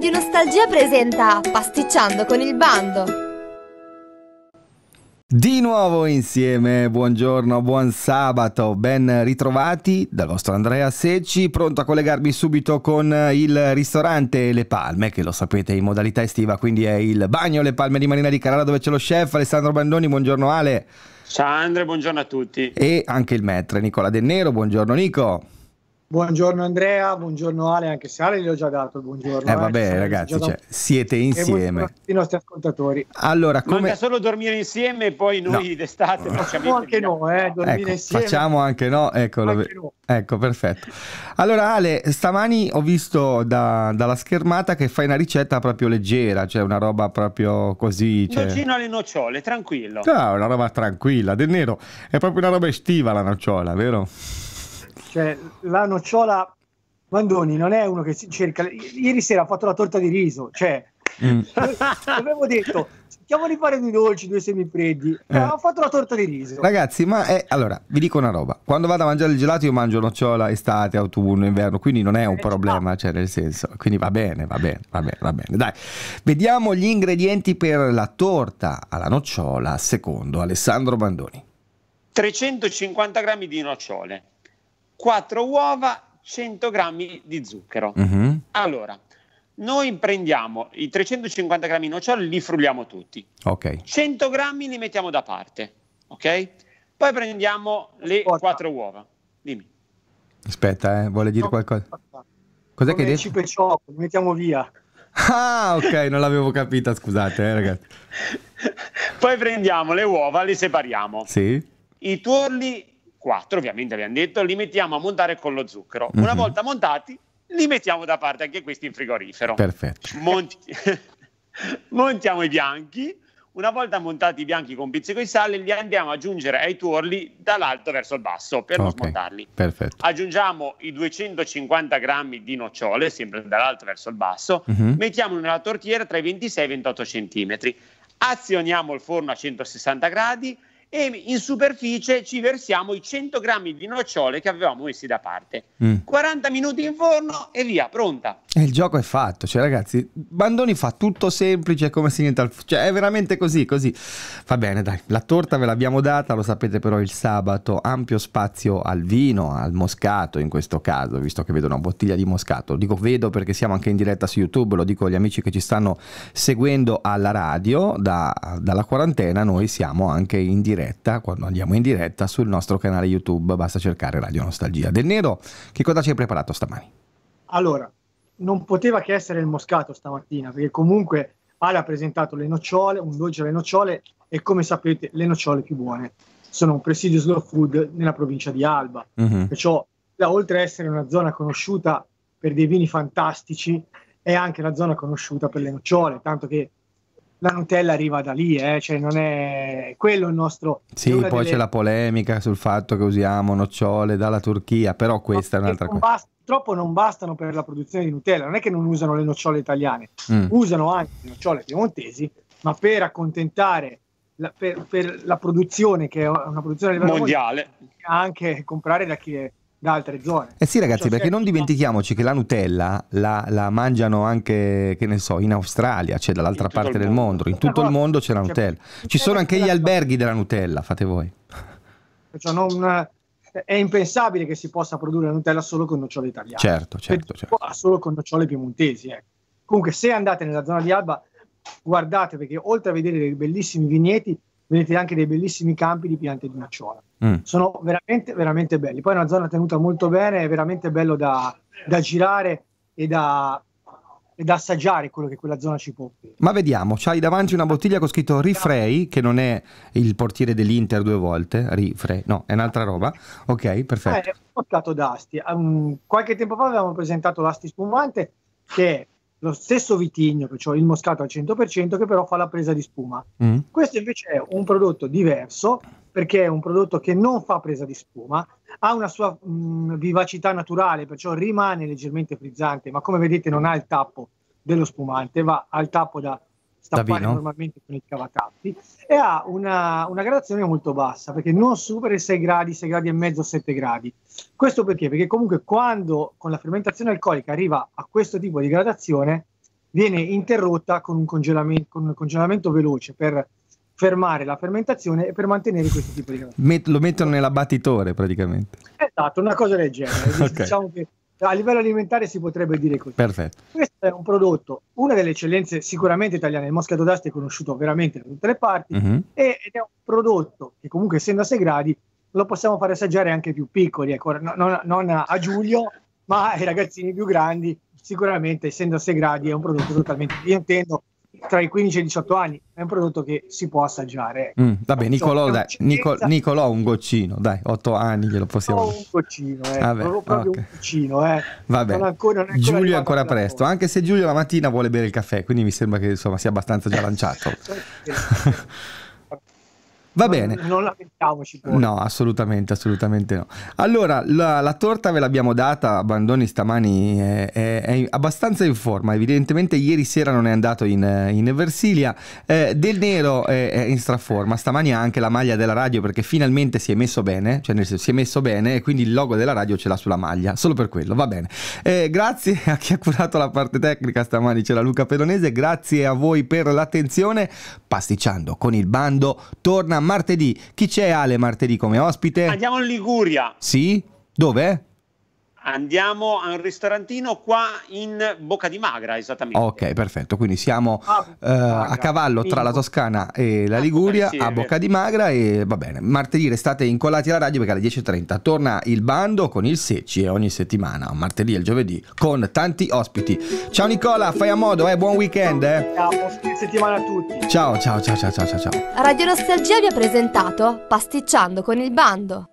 Radio Nostalgia presenta Pasticciando con il bando. Di nuovo insieme, buongiorno, buon sabato, ben ritrovati dal vostro Andrea Secci, pronto a collegarmi subito con il ristorante Le Palme, che lo sapete in modalità estiva, quindi è il bagno Le Palme di Marina di Carrara dove c'è lo chef Alessandro Bandoni, buongiorno Ale. Ciao Andre, buongiorno a tutti. E anche il maître Nicola De Nero, buongiorno Nico. Buongiorno Andrea, buongiorno Ale, anche se Ale gli ho già dato il buongiorno. Eh, eh vabbè eh, ragazzi, cioè, siete insieme. I nostri ascoltatori. Allora, come... Manca solo dormire insieme e poi noi no. d'estate non ci anche no, eh, dormire ecco, insieme. Facciamo anche no, eccolo. Anche no. Ecco, perfetto. Allora Ale, stamani ho visto da, dalla schermata che fai una ricetta proprio leggera, cioè una roba proprio così. Cioè... Nocino alle nocciole, tranquillo. No, ah, una roba tranquilla, del nero. È proprio una roba estiva la nocciola, vero? Cioè, la nocciola Mandoni non è uno che cerca. ieri sera ha fatto la torta di riso, cioè. Mm. Avevo detto, cerchiamo di fare due dolci, due semi freddi. Eh. Ho fatto la torta di riso. Ragazzi, ma è, eh, allora vi dico una roba: quando vado a mangiare il gelato, io mangio nocciola estate, autunno, inverno, quindi non è un eh, problema, cioè nel senso, quindi va bene, va bene, va bene, va bene. Dai, vediamo gli ingredienti per la torta alla nocciola, secondo Alessandro Bandoni: 350 grammi di nocciole. 4 uova, 100 grammi di zucchero. Mm-hmm. Allora, noi prendiamo i 350 grammi di noccioli, li frulliamo tutti. Okay. 100 grammi li mettiamo da parte, ok? Poi prendiamo le Porta. 4 uova. Dimmi. Aspetta, eh, vuole dire no, qualcosa? Cos'è che hai detto? Cipe li mettiamo via. Ah, ok, non l'avevo capita, scusate, eh, ragazzi. Poi prendiamo le uova, le separiamo. Sì. I tuorli quattro ovviamente abbiamo detto, li mettiamo a montare con lo zucchero. Mm-hmm. Una mhm. volta montati, li mettiamo da parte anche questi in frigorifero. Perfetto. Monti- montiamo i bianchi. Una volta montati i bianchi con pizzico di sale, li andiamo ad aggiungere ai tuorli dall'alto verso il basso per okay. non smontarli. Perfetto. Aggiungiamo i 250 grammi di nocciole, sempre dall'alto verso il basso, mm-hmm. mettiamo nella tortiera tra i 26 e i 28 cm. Azioniamo il forno a 160 gradi e in superficie ci versiamo i 100 grammi di nocciole che avevamo messi da parte. Mm. 40 minuti in forno e via, pronta. E eh, il gioco è fatto, cioè ragazzi, Bandoni fa tutto semplice come si niente al... cioè è veramente così, così. Va bene, dai, la torta ve l'abbiamo data, lo sapete però il sabato, ampio spazio al vino, al moscato in questo caso, visto che vedo una bottiglia di moscato. Dico vedo perché siamo anche in diretta su YouTube, lo dico agli amici che ci stanno seguendo alla radio da, dalla quarantena, noi siamo anche in diretta diretta, quando andiamo in diretta, sul nostro canale YouTube. Basta cercare Radio Nostalgia del Nero. Che cosa ci hai preparato stamani? Allora, non poteva che essere il moscato stamattina, perché comunque Ale ha presentato le nocciole, un dolce alle nocciole e come sapete le nocciole più buone sono un presidio slow food nella provincia di Alba. Mm-hmm. Perciò, oltre ad essere una zona conosciuta per dei vini fantastici, è anche una zona conosciuta per le nocciole, tanto che la Nutella arriva da lì, eh? cioè non è quello il nostro. Sì, poi delle... c'è la polemica sul fatto che usiamo nocciole dalla Turchia, però questa no, è un'altra cosa. Bast- purtroppo non bastano per la produzione di Nutella, non è che non usano le nocciole italiane, mm. usano anche le nocciole piemontesi, ma per accontentare la, per, per la produzione che è una produzione mondiale, mondiale anche comprare da chi è da altre zone. Eh sì ragazzi, cioè, perché non dimentichiamoci che la Nutella la, la, mangiano anche, che ne so, in Australia, cioè dall'altra parte del mondo, in tutto il mondo c'è la cioè, Nutella. Ci sono anche gli alberghi della Nutella, fate voi. Cioè, non, è impensabile che si possa produrre la Nutella solo con nocciole italiane. Certo, cioè, certo, certo. Solo con nocciole piemontesi. Ecco. Comunque se andate nella zona di Alba, guardate perché oltre a vedere dei bellissimi vigneti, vedete anche dei bellissimi campi di piante di nocciola. Mm. Sono veramente, veramente belli. Poi è una zona tenuta molto bene, è veramente bello da, da girare e da, e da assaggiare quello che quella zona ci può offrire. Ma vediamo, c'hai davanti una bottiglia con scritto Refray, che non è il portiere dell'Inter due volte, Refray, no, è un'altra roba. Ok, perfetto. Eh, ho portato d'Asti. Um, qualche tempo fa avevamo presentato l'Asti spumante, che è lo stesso vitigno, perciò il moscato al 100%, che però fa la presa di spuma. Mm. Questo invece è un prodotto diverso, perché è un prodotto che non fa presa di spuma, ha una sua mh, vivacità naturale, perciò rimane leggermente frizzante, ma come vedete non ha il tappo dello spumante, va al tappo da stappare Davino. normalmente con il cavatappi e ha una, una, gradazione molto bassa perché non supera i 6 gradi, 6 gradi e mezzo, 7 gradi. Questo perché? Perché comunque quando con la fermentazione alcolica arriva a questo tipo di gradazione viene interrotta con un congelamento, con un congelamento veloce per fermare la fermentazione e per mantenere questo tipo di Met- lo mettono nell'abbattitore praticamente. Esatto, una cosa del genere. okay. Diciamo che a livello alimentare si potrebbe dire così. Perfetto. Questo è un prodotto, una delle eccellenze sicuramente italiane, il Moscato d'Asti è conosciuto veramente da tutte le parti mm-hmm. ed è un prodotto che comunque essendo a 6 gradi lo possiamo fare assaggiare anche più piccoli, ecco, non, non a Giulio, ma ai ragazzini più grandi, sicuramente essendo a 6 gradi è un prodotto totalmente, io intendo tra i 15 e i 18 anni, è un prodotto che si può assaggiare. Mm, vabbè, cioè, Nicolò, dai, Nicol- Nicolò un goccino, dai, 8 anni glielo possiamo... No, un goccino, eh, vabbè, proprio okay. un goccino, eh. Vabbè, non ancora, non ancora Giulio è ancora presto, anche se Giulio la mattina vuole bere il caffè, quindi mi sembra che insomma sia abbastanza già lanciato. Va bene. Non lamentiamoci. Poi. No, assolutamente, assolutamente no. Allora, la, la torta ve l'abbiamo data, Bandoni stamani è, è, è, abbastanza in forma, evidentemente ieri sera non è andato in, in Versilia. Eh, del Nero è, è, in straforma, stamani ha anche la maglia della radio perché finalmente si è messo bene, cioè nel senso si è messo bene e quindi il logo della radio ce l'ha sulla maglia, solo per quello, va bene. Eh, grazie a chi ha curato la parte tecnica stamani, c'era Luca Pedonese, grazie a voi per l'attenzione. Pasticciando con il bando, torna a martedì. Chi c'è Ale martedì come ospite? Andiamo in Liguria. Sì? Dove? Andiamo a un ristorantino qua in Bocca di Magra, esattamente. Ok, perfetto. Quindi siamo ah, eh, a cavallo tra la Toscana e la ah, Liguria, a Bocca di Magra e va bene. Martedì restate incollati alla radio perché alle 10.30 torna il bando con il Secci e ogni settimana, martedì e il giovedì, con tanti ospiti. Ciao Nicola, fai a modo, eh? buon weekend. Eh? Ciao, buona settimana a tutti. Ciao, ciao, ciao, ciao, ciao, ciao. Radio Nostalgia vi ha presentato Pasticciando con il bando.